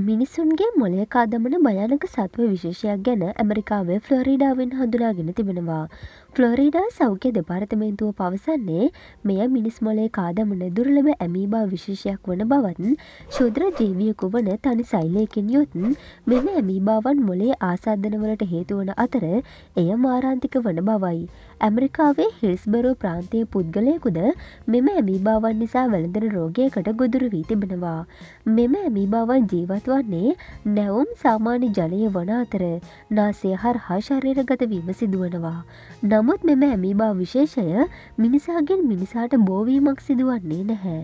මිනිසුන්ගේ මොලය කාදමන භයානක සත්ව විශේෂයක් ගැන ඇමරිකාවේ ෆ්ලොරීඩාවෙන් හඳුනාගෙන තිබෙනවා. ෆ්ලොරීඩා සෞඛ්‍ය දෙපාර්තමේන්තුව පවසන්නේ මෙය මිනිස් මොලේ කාදමන දුර්ලභ ඇමීබා විශේෂයක් වන බවත් ශුද්‍ර ජීවියකු වන තනි සෛලයකින් යුතුන් මෙම ඇමීබාවන් මොලේ ආසාධනවලට හේතුවන අතර එය මාරාන්තික වන බවයි. ඇමරිකාවේ හිල්ස්බරෝ ප්‍රාන්තය පුද්ගලයකුද මෙම ඇමීබාවන් නිසා වැළඳන රෝගයකට ගොදුරු වී තිබෙනවා. මෙම ඇමීබාවන් ජීවත් පවත්වන්නේ නැවුම් සාමාන්‍ය ජලය වන අතර නාසේ හර හාශරීරගත වීම සිදුවනවා. නමුත් මෙම ඇමිබා විශේෂය මිනිසාගෙන් මිනිසාට බෝවීමක් සිදුවන්නේ නැහැ.